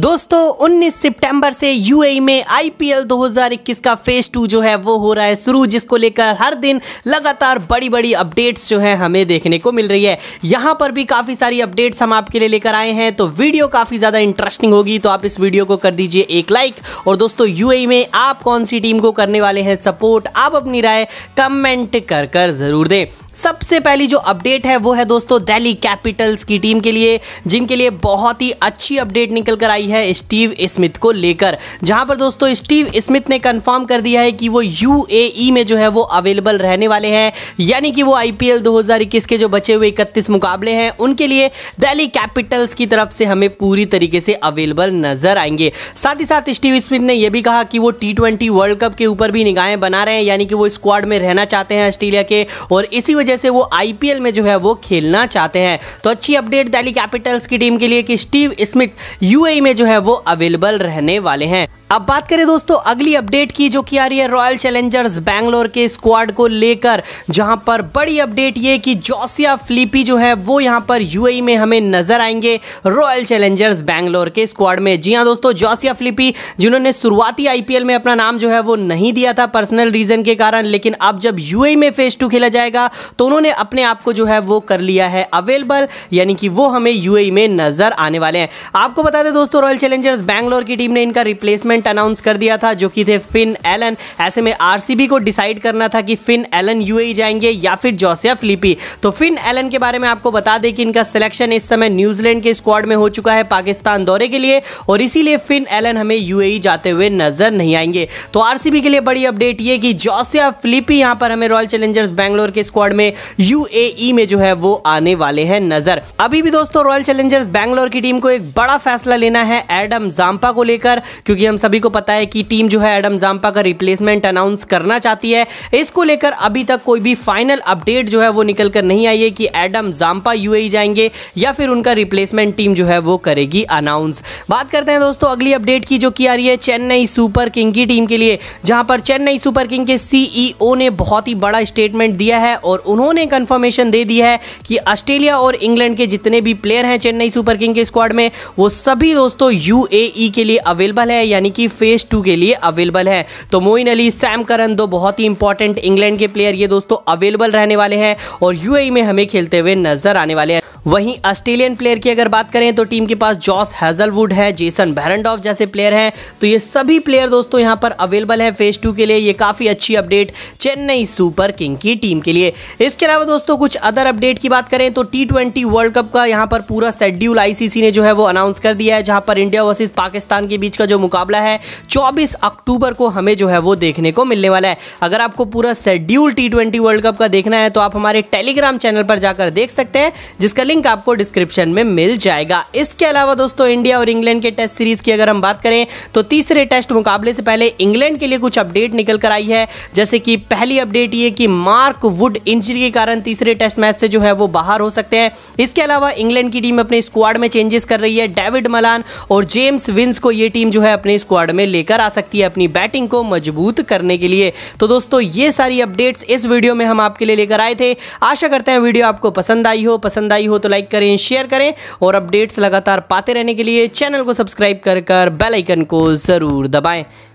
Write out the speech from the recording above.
दोस्तों 19 सितंबर से यूएई में आईपीएल 2021 का फेज टू जो है वो हो रहा है शुरू जिसको लेकर हर दिन लगातार बड़ी बड़ी अपडेट्स जो है हमें देखने को मिल रही है यहाँ पर भी काफ़ी सारी अपडेट्स हम आपके लिए लेकर आए हैं तो वीडियो काफ़ी ज़्यादा इंटरेस्टिंग होगी तो आप इस वीडियो को कर दीजिए एक लाइक और दोस्तों यू में आप कौन सी टीम को करने वाले हैं सपोर्ट आप अपनी राय कमेंट कर कर ज़रूर दें सबसे पहली जो अपडेट है वो है दोस्तों दिल्ली कैपिटल्स की टीम के लिए जिनके लिए बहुत ही अच्छी अपडेट निकल कर आई है स्टीव स्मिथ को लेकर जहां पर दोस्तों स्टीव स्मिथ ने कंफर्म कर दिया है कि वो यूएई e में जो है वो अवेलेबल रहने वाले हैं यानी कि वो आईपीएल 2021 के जो बचे हुए इकतीस मुकाबले हैं उनके लिए दिल्ली कैपिटल्स की तरफ से हमें पूरी तरीके से अवेलेबल नजर आएंगे साथ ही साथ स्टीव स्मिथ ने यह भी कहा कि वो टी वर्ल्ड कप के ऊपर भी निगाहें बना रहे हैं यानी कि वो स्क्वाड में रहना चाहते हैं ऑस्ट्रेलिया के और इसी वजह वजह से वो आईपीएल में जो है वो खेलना चाहते हैं तो अच्छी अपडेट दिल्ली कैपिटल्स की टीम के लिए कि स्टीव स्मिथ यूएई में जो है वो अवेलेबल रहने वाले हैं अब बात करें दोस्तों अगली अपडेट की जो कि आ रही है रॉयल चैलेंजर्स बैंगलोर के स्क्वाड को लेकर जहां पर बड़ी अपडेट ये कि जोसिया फ्लिपी जो है वो यहां पर यूएई e में हमें नजर आएंगे रॉयल चैलेंजर्स बैंगलोर के स्क्वाड में जी हां दोस्तों जोसिया फ्लिपी जिन्होंने शुरुआती आईपीएल में अपना नाम जो है वो नहीं दिया था पर्सनल रीजन के कारण लेकिन अब जब यू e में फेज टू खेला जाएगा तो उन्होंने अपने आप को जो है वो कर लिया है अवेलेबल यानी कि वो हमें यू e में नजर आने वाले हैं आपको बता दें दोस्तों रॉयल चैलेंजर्स बैंगलोर की टीम ने इनका रिप्लेसमेंट मूवमेंट अनाउंस कर दिया था जो कि थे फिन एलन ऐसे में आरसीबी को डिसाइड करना था कि फिन एलन यूएई जाएंगे या फिर जोसिया फिलिपी तो फिन एलन के बारे में आपको बता दें कि इनका सिलेक्शन इस समय न्यूजीलैंड के स्क्वाड में हो चुका है पाकिस्तान दौरे के लिए और इसीलिए फिन एलन हमें यू e जाते हुए नजर नहीं आएंगे तो आर के लिए बड़ी अपडेट ये कि जोसिया फिलिपी यहाँ पर हमें रॉयल चैलेंजर्स बैंगलोर के स्क्वाड में यू e में जो है वो आने वाले हैं नजर अभी भी दोस्तों रॉयल चैलेंजर्स बैंगलोर की टीम को एक बड़ा फैसला लेना है एडम जाम्पा को लेकर क्योंकि हम सभी को पता है कि टीम जो है एडम जाम्पा का रिप्लेसमेंट अनाउंस करना चाहती है इसको लेकर अभी तक कोई भी फाइनल अपडेट जो है वो निकल कर नहीं आई है कि एडम जाम्पा यू जाएंगे या फिर उनका रिप्लेसमेंट टीम जो है वो करेगी अनाउंस बात करते हैं दोस्तों अगली अपडेट की जो की आ रही है चेन्नई सुपर किंग की टीम के लिए जहां पर चेन्नई सुपर किंग के सीईओ ने बहुत ही बड़ा स्टेटमेंट दिया है और उन्होंने कंफर्मेशन दे दी है कि ऑस्ट्रेलिया और इंग्लैंड के जितने भी प्लेयर हैं चेन्नई सुपर किंग के स्क्वाड में वो सभी दोस्तों यूएई के लिए अवेलेबल है यानी की फेज टू के लिए अवेलेबल है तो मोइन अली सैम करन दो बहुत ही इंपॉर्टेंट इंग्लैंड के प्लेयर ये दोस्तों अवेलेबल रहने वाले हैं और यूएई e में हमें खेलते हुए नजर आने वाले हैं वहीं ऑस्ट्रेलियन प्लेयर की अगर बात करें तो टीम के पास जॉस हैजलवुड है जेसन बैरनडॉफ जैसे प्लेयर हैं तो ये सभी प्लेयर दोस्तों यहाँ पर अवेलेबल है फेज टू के लिए ये काफ़ी अच्छी अपडेट चेन्नई सुपर किंग की टीम के लिए इसके अलावा दोस्तों कुछ अदर अपडेट की बात करें तो टी वर्ल्ड कप का यहाँ पर पूरा शेड्यूल आईसीसी ने जो है वो अनाउंस कर दिया है जहाँ पर इंडिया वर्सेज पाकिस्तान के बीच का जो मुकाबला है चौबीस अक्टूबर को हमें जो है वो देखने को मिलने वाला है अगर आपको पूरा शेड्यूल टी वर्ल्ड कप का देखना है तो आप हमारे टेलीग्राम चैनल पर जाकर देख सकते हैं जिसका लिंक लिंक आपको डिस्क्रिप्शन में मिल जाएगा इसके अलावा दोस्तों इंडिया और इंग्लैंड के टेस्ट सीरीज की अगर हम बात करें तो तीसरे टेस्ट मुकाबले से पहले इंग्लैंड के लिए कुछ अपडेट निकल कर आई है जैसे कि पहली अपडेट ये कि मार्क वुड इंजरी के कारण तीसरे टेस्ट मैच से जो है वो बाहर हो सकते हैं इसके अलावा इंग्लैंड की टीम अपने स्क्वाड में चेंजेस कर रही है डेविड मलान और जेम्स विंस को ये टीम जो है अपने स्क्वाड में लेकर आ सकती है अपनी बैटिंग को मजबूत करने के लिए तो दोस्तों ये सारी अपडेट्स इस वीडियो में हम आपके लिए लेकर आए थे आशा करते हैं वीडियो आपको पसंद आई हो पसंद आई हो हो तो लाइक करें शेयर करें और अपडेट्स लगातार पाते रहने के लिए चैनल को सब्सक्राइब कर कर बेलाइकन को ज़रूर दबाएँ